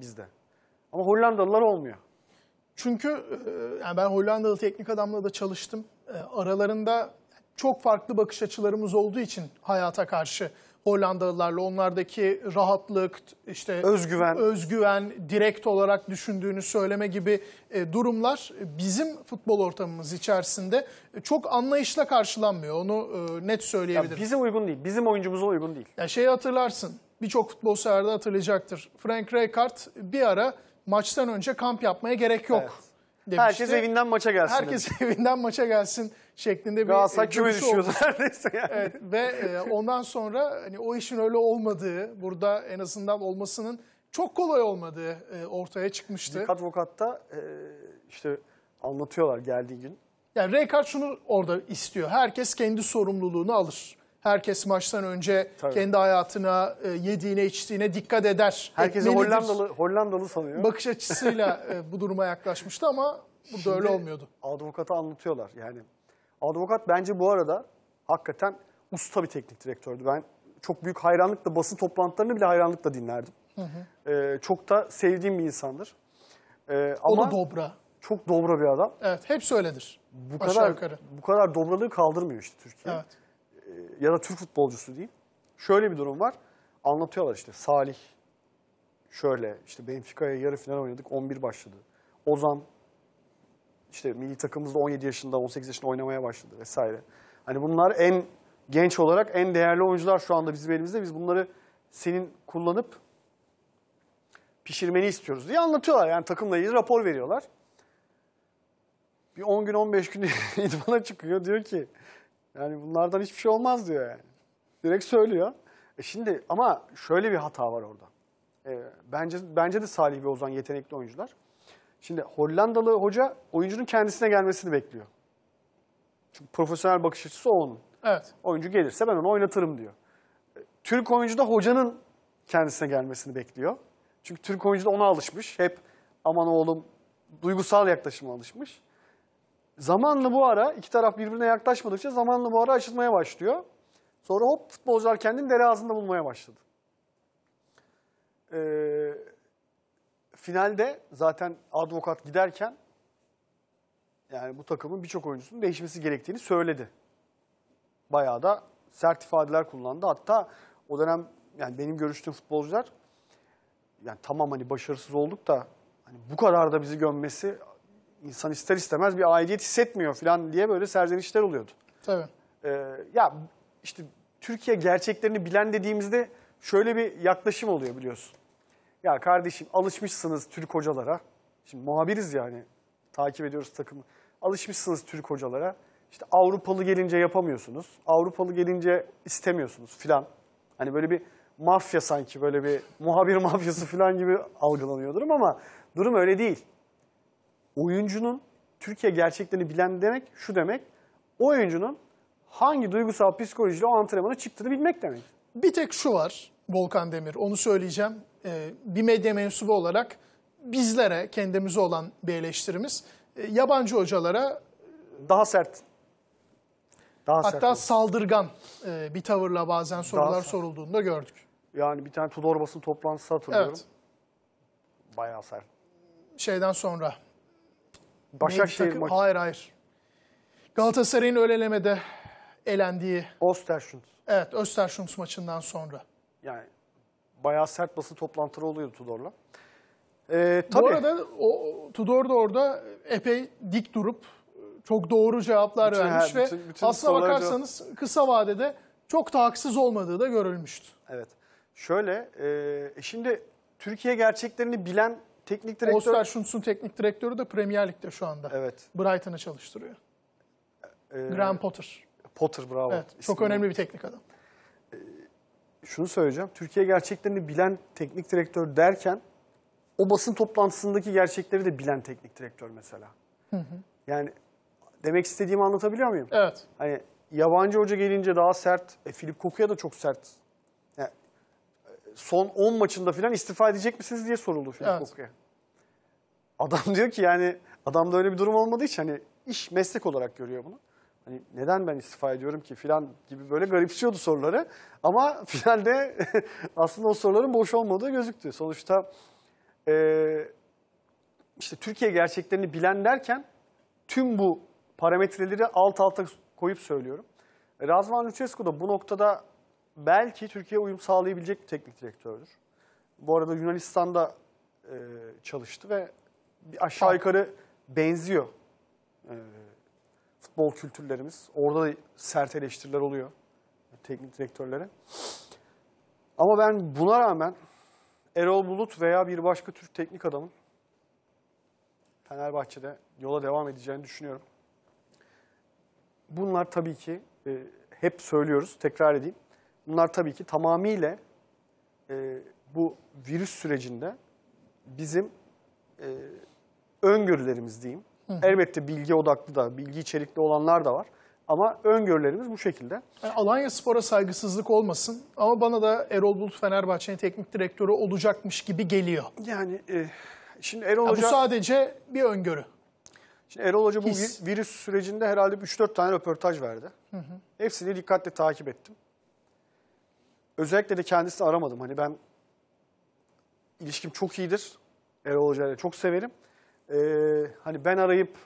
bizde. Ama Hollandalılar olmuyor. Çünkü e, yani ben Hollandalı teknik adamla da çalıştım. E, aralarında çok farklı bakış açılarımız olduğu için hayata karşı Hollandalılarla onlardaki rahatlık, işte özgüven, özgüven direkt olarak düşündüğünü söyleme gibi e, durumlar bizim futbol ortamımız içerisinde çok anlayışla karşılanmıyor. Onu net söyleyebilirim. Ya bize uygun değil, bizim oyuncumuza uygun değil. Ya şeyi hatırlarsın, birçok futbol sever hatırlayacaktır. Frank Rijkaard bir ara maçtan önce kamp yapmaya gerek yok. Evet. Demişti. Herkes evinden maça gelsin. Herkes demiş. evinden maça gelsin şeklinde bir Galatasaray küme düşüyordu neredeyse yani. Evet, ve e, ondan sonra hani o işin öyle olmadığı, burada en azından olmasının çok kolay olmadığı e, ortaya çıkmıştı. Dik Advokat'ta e, işte anlatıyorlar geldiği gün. Yani Rijkaard şunu orada istiyor. Herkes kendi sorumluluğunu alır herkes maçtan önce Tabii. kendi hayatına, e, yediğine, içtiğine dikkat eder. Herkesi Hollandalı, Hollandalı sanıyor. Bakış açısıyla e, bu duruma yaklaşmıştı ama bu da öyle olmuyordu. Avukatı anlatıyorlar yani. Avukat bence bu arada hakikaten usta bir teknik direktördü. Ben çok büyük hayranlıkla basın toplantılarını bile hayranlıkla dinlerdim. Hı hı. Ee, çok da sevdiğim bir insandır. Ee, ama o da dobra. Çok dobra bir adam. Evet, hep söyledir. Bu kadar bu kadar dobralığı kaldırmıyor işte Türkiye. Evet ya da Türk futbolcusu diyeyim. Şöyle bir durum var. Anlatıyorlar işte Salih şöyle işte Benfica'ya yarı final oynadık 11 başladı. Ozan işte milli takımımızda 17 yaşında 18 yaşında oynamaya başladı vesaire. Hani bunlar en genç olarak en değerli oyuncular şu anda bizim elimizde. Biz bunları senin kullanıp pişirmeni istiyoruz diye anlatıyorlar. Yani takımla ilgili rapor veriyorlar. Bir 10 gün 15 gün idmana çıkıyor diyor ki yani bunlardan hiçbir şey olmaz diyor yani. Direkt söylüyor. E şimdi ama şöyle bir hata var orada. E, bence bence de Salih ve Ozan yetenekli oyuncular. Şimdi Hollandalı hoca oyuncunun kendisine gelmesini bekliyor. Çünkü profesyonel bakış açısı onun. Evet. Oyuncu gelirse ben onu oynatırım diyor. E, Türk oyuncu da hocanın kendisine gelmesini bekliyor. Çünkü Türk oyuncu da ona alışmış. Hep aman oğlum duygusal yaklaşıma alışmış. Zamanla bu ara iki taraf birbirine yaklaşmadıkça zamanla bu ara açılmaya başlıyor. Sonra hop futbolcular kendini dere ağzında bulmaya başladı. Ee, finalde zaten avukat giderken yani bu takımın birçok oyuncusunun değişmesi gerektiğini söyledi. Bayağı da sert ifadeler kullandı. Hatta o dönem yani benim görüştüğüm futbolcular yani tamam hani başarısız olduk da hani bu kadar da bizi gömmesi insan ister istemez bir aidiyet hissetmiyor falan diye böyle serzenişler oluyordu. Tabii. Ee, ya işte Türkiye gerçeklerini bilen dediğimizde şöyle bir yaklaşım oluyor biliyorsun. Ya kardeşim alışmışsınız Türk hocalara. Şimdi muhabiriz yani takip ediyoruz takımı. Alışmışsınız Türk hocalara. İşte Avrupalı gelince yapamıyorsunuz. Avrupalı gelince istemiyorsunuz filan. Hani böyle bir mafya sanki böyle bir muhabir mafyası filan gibi algılanıyor durum ama durum öyle değil oyuncunun Türkiye gerçeklerini bilen demek şu demek. Oyuncunun hangi duygusal psikolojiyle o antrenmana çıktığını bilmek demek. Bir tek şu var Volkan Demir onu söyleyeceğim. Ee, bir medya mensubu olarak bizlere kendimize olan bir eleştirimiz e, yabancı hocalara daha sert daha hatta sert saldırgan e, bir tavırla bazen sorular sorulduğunda gördük. Yani bir tane Tudor basın toplantısı hatırlıyorum. Evet. Bayağı sert. Şeyden sonra Başakşehir maçı. Hayır hayır. Galatasaray'ın ölelemede elendiği. Ostersund. Evet Östersund maçından sonra. Yani bayağı sert basın toplantıları oluyordu Tudor'la. Ee, tabii. Bu arada o, Tudor da orada epey dik durup çok doğru cevaplar bütün, vermiş her, ve bütün, bütün aslına bakarsanız cevap... kısa vadede çok da haksız olmadığı da görülmüştü. Evet. Şöyle, e, şimdi Türkiye gerçeklerini bilen teknik direktör... Osterschunds'un teknik direktörü de Premier Lig'de şu anda. Evet. Brighton'ı çalıştırıyor. Ee, Graham Potter. Potter bravo. Evet, çok İsmini. önemli bir teknik adam. Ee, şunu söyleyeceğim. Türkiye gerçeklerini bilen teknik direktör derken o basın toplantısındaki gerçekleri de bilen teknik direktör mesela. Hı hı. Yani demek istediğimi anlatabiliyor muyum? Evet. Hani yabancı hoca gelince daha sert. E, Filip Koku'ya da çok sert son 10 maçında falan istifa edecek misiniz diye soruldu Filip evet. Koku'ya. Adam diyor ki yani adamda öyle bir durum olmadığı için hani iş meslek olarak görüyor bunu. Hani neden ben istifa ediyorum ki filan gibi böyle garipsiyordu soruları. Ama finalde aslında o soruların boş olmadığı gözüktü. Sonuçta e, işte Türkiye gerçeklerini bilen derken tüm bu parametreleri alt alta koyup söylüyorum. Razvan Lucescu da bu noktada belki Türkiye'ye uyum sağlayabilecek bir teknik direktördür. Bu arada Yunanistan'da e, çalıştı ve bir aşağı yukarı benziyor e, futbol kültürlerimiz. Orada da sert eleştiriler oluyor teknik direktörlere. Ama ben buna rağmen Erol Bulut veya bir başka Türk teknik adamın Fenerbahçe'de yola devam edeceğini düşünüyorum. Bunlar tabii ki e, hep söylüyoruz, tekrar edeyim. Bunlar tabii ki tamamıyla e, bu virüs sürecinde bizim e, öngörülerimiz diyeyim. Hı hı. Elbette bilgi odaklı da, bilgi içerikli olanlar da var. Ama öngörülerimiz bu şekilde. Yani e, Alanya Spor'a saygısızlık olmasın ama bana da Erol Bulut Fenerbahçe'nin teknik direktörü olacakmış gibi geliyor. Yani e, şimdi Erol ya Bu sadece bir öngörü. Şimdi Erol Hoca bu virüs sürecinde herhalde 3-4 tane röportaj verdi. Hı hı. Hepsini dikkatle takip ettim. Özellikle de kendisini aramadım. Hani ben ilişkim çok iyidir. Erol Hoca'yla çok severim. Ee, hani ben arayıp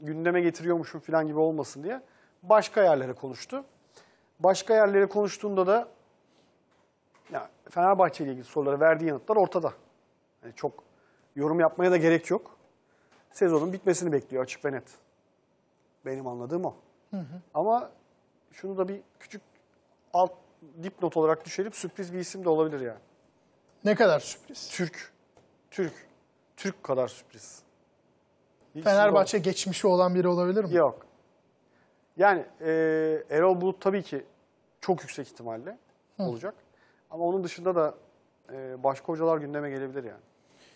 gündeme getiriyormuşum falan gibi olmasın diye başka yerlere konuştu. Başka yerlere konuştuğunda da ya Fenerbahçe ile ilgili sorulara verdiği yanıtlar ortada. Yani çok yorum yapmaya da gerek yok. Sezonun bitmesini bekliyor açık ve net. Benim anladığım o. Hı hı. Ama şunu da bir küçük alt dipnot olarak düşerip sürpriz bir isim de olabilir yani. Ne kadar sürpriz? Türk. Türk. Türk kadar sürpriz. Bir Fenerbahçe geçmişi olan biri olabilir mi? Yok. Yani e, Erol Bulut tabii ki çok yüksek ihtimalle Hı. olacak. Ama onun dışında da e, başka hocalar gündeme gelebilir yani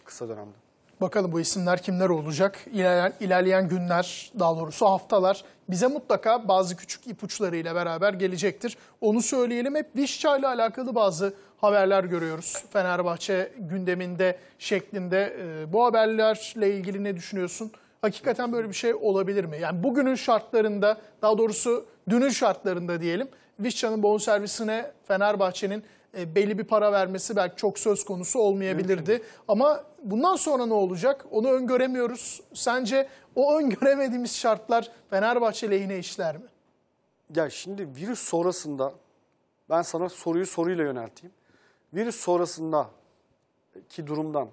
kısa dönemde. Bakalım bu isimler kimler olacak? İlerleyen, ilerleyen günler, daha doğrusu haftalar bize mutlaka bazı küçük ipuçlarıyla beraber gelecektir. Onu söyleyelim. Hep Vişça ile alakalı bazı haberler görüyoruz. Fenerbahçe gündeminde şeklinde. E, bu haberlerle ilgili ne düşünüyorsun? Hakikaten böyle bir şey olabilir mi? Yani bugünün şartlarında, daha doğrusu dünün şartlarında diyelim. Vişça'nın bonservisine Fenerbahçe'nin e, belli bir para vermesi belki çok söz konusu olmayabilirdi. Mümkün. Ama bundan sonra ne olacak? Onu öngöremiyoruz. Sence o öngöremediğimiz şartlar Fenerbahçe lehine işler mi? Ya şimdi virüs sonrasında ben sana soruyu soruyla yönelteyim. Virüs sonrasında ki durumdan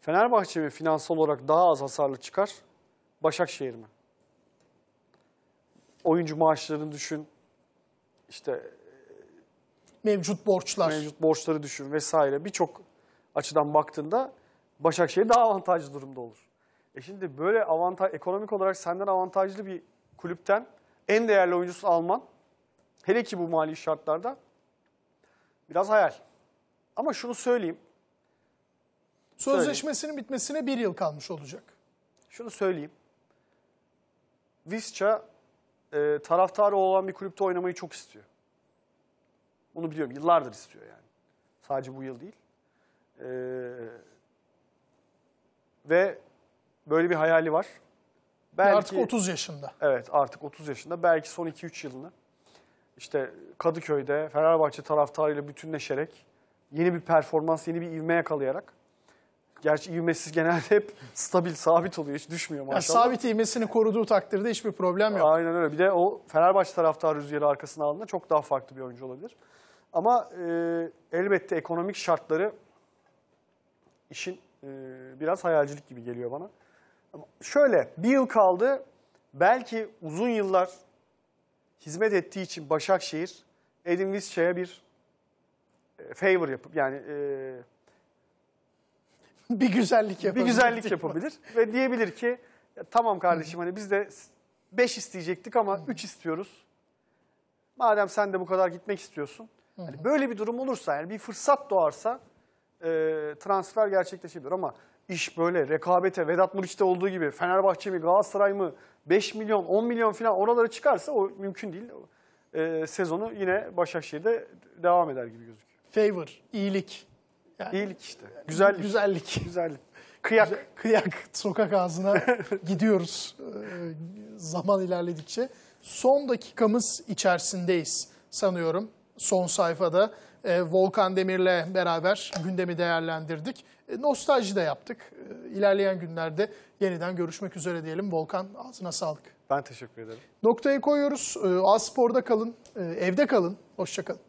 Fenerbahçe mi finansal olarak daha az hasarlı çıkar, Başakşehir mi? Oyuncu maaşlarını düşün, işte mevcut borçlar. Mevcut borçları düşün vesaire birçok açıdan baktığında Başakşehir daha avantajlı durumda olur. E şimdi böyle avantaj, ekonomik olarak senden avantajlı bir kulüpten en değerli oyuncusu alman hele ki bu mali şartlarda biraz hayal. Ama şunu söyleyeyim. Sözleşmesinin söyleyeyim. bitmesine bir yıl kalmış olacak. Şunu söyleyeyim. Visca e, taraftarı olan bir kulüpte oynamayı çok istiyor. Onu biliyorum. Yıllardır istiyor yani. Sadece bu yıl değil. Ee, ve böyle bir hayali var. Belki, artık 30 yaşında. Evet artık 30 yaşında. Belki son 2-3 yılını işte Kadıköy'de Fenerbahçe taraftarıyla bütünleşerek yeni bir performans, yeni bir ivme yakalayarak Gerçi ivmesiz genelde hep stabil, sabit oluyor. Hiç düşmüyor maşallah. Yani sabit ivmesini koruduğu takdirde hiçbir problem yok. Aynen öyle. Bir de o Fenerbahçe taraftarı rüzgarı arkasına aldığında çok daha farklı bir oyuncu olabilir. Ama e, elbette ekonomik şartları işin e, biraz hayalcilik gibi geliyor bana. Ama şöyle, bir yıl kaldı. Belki uzun yıllar hizmet ettiği için Başakşehir Edin Vizca'ya bir e, favor yapıp yani... E, bir güzellik yapabilir. Bir güzellik yapabilir ve diyebilir ki tamam kardeşim hani biz de 5 isteyecektik ama 3 istiyoruz. Madem sen de bu kadar gitmek istiyorsun. Hani böyle bir durum olursa yani bir fırsat doğarsa e, transfer gerçekleşebilir ama iş böyle rekabete Vedat Muriç'te olduğu gibi Fenerbahçe mi Galatasaray mı 5 milyon 10 milyon falan oralara çıkarsa o mümkün değil. E, sezonu yine Başakşehir'de devam eder gibi gözüküyor. Favor, iyilik yani, İyilik işte. Güzellik. Güzellik. Güzellik. Kıyak. Güzel, kıyak. Sokak ağzına gidiyoruz ee, zaman ilerledikçe. Son dakikamız içerisindeyiz sanıyorum. Son sayfada e, Volkan Demir'le beraber gündemi değerlendirdik. E, nostalji de yaptık. E, ilerleyen günlerde yeniden görüşmek üzere diyelim. Volkan ağzına sağlık. Ben teşekkür ederim. Noktayı koyuyoruz. E, Aspor'da kalın, e, evde kalın. Hoşçakalın.